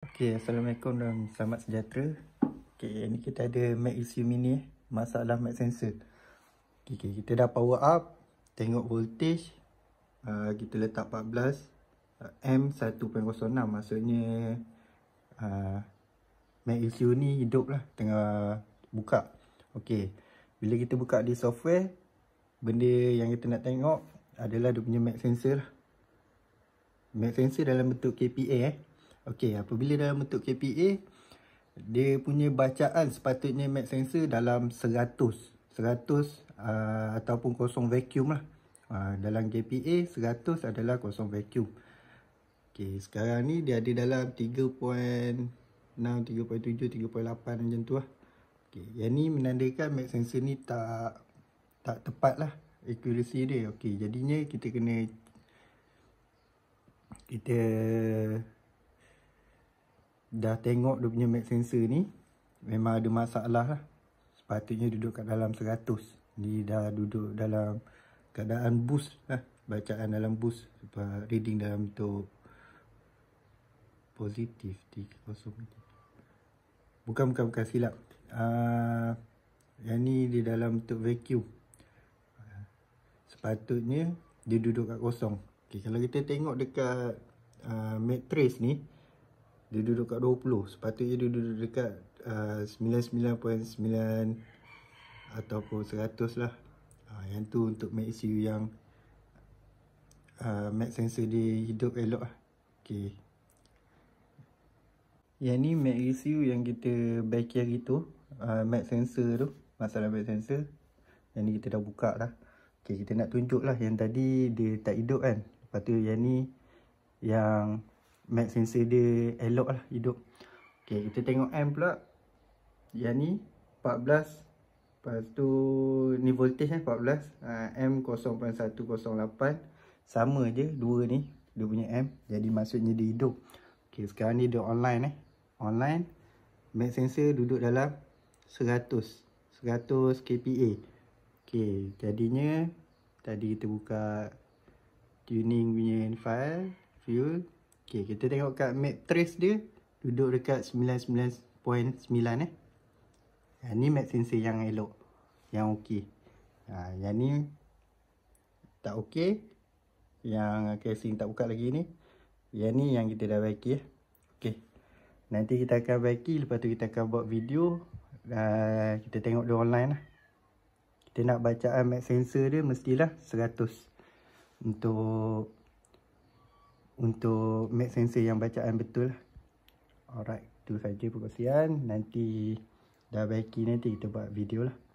Okay, Assalamualaikum dan selamat sejahtera Okay, ini kita ada Mac issue mini eh Masalah Mac sensor okay, okay, kita dah power up Tengok voltage uh, Kita letak 14 uh, M1.06 Maksudnya uh, Mac issue ni hidup lah Tengah buka Okay, bila kita buka di software Benda yang kita nak tengok Adalah dia punya Mac sensor lah Mac sensor dalam bentuk KPA eh Okey, apabila dalam bentuk KPA, dia punya bacaan sepatutnya max sensor dalam 100. 100 uh, ataupun kosong vacuum lah. Uh, dalam KPA, 100 adalah kosong vacuum. Okey, sekarang ni dia ada dalam 3.6, 3.7, 3.8 macam tu lah. Okey, yang ni menandakan max sensor ni tak tak tepat lah accuracy dia. Okey, jadinya kita kena... Kita dah tengok dia punya max sensor ni memang ada masalah lah sepatutnya duduk kat dalam 100 ni dah duduk dalam keadaan boost lah bacaan dalam boost sebab reading dalam tu positif 303 bukan bukan bukan silap uh, yang ni dia dalam tu vacuum sepatutnya dia duduk kat kosong okay, kalau kita tengok dekat uh, ah, matrix ni dia duduk kat 20 sepatutnya dia duduk dekat uh, 99.9 ataupun 100 lah uh, yang tu untuk make ECU yang uh, max sensor dia hidup elok lah okay. yang ni max ECU yang kita back hari gitu, uh, max sensor tu masalah max sensor yang ni kita dah buka lah okay kita nak tunjuk lah yang tadi dia tak hidup kan lepas tu yang ni yang Mac sensor dia elok lah hidup Okay kita tengok M pula Yang ni 14 Lepas tu ni voltage eh 14 ah, M0.108 Sama je dua ni Dia punya M Jadi maksudnya dia hidup Okay sekarang ni dia online eh Online Mac sensor duduk dalam 100 100 kPa Okay jadinya Tadi kita buka Tuning punya file Fuel Okay, kita tengok kat map trace dia duduk dekat 99.9 eh. Yang ni mat sensor yang elok. Yang okey. Ha, yang ni tak okey. Yang casing tak buka lagi ni. Yang ni yang kita dah baiki eh. Okay. Nanti kita akan baiki. Lepas tu kita akan buat video. Uh, kita tengok dia online lah. Kita nak bacaan mat sensor dia mestilah 100. Untuk untuk Mac Sensei yang bacaan betul lah. Alright, tu saja perkongsian. Nanti dah baiki nanti kita buat video lah.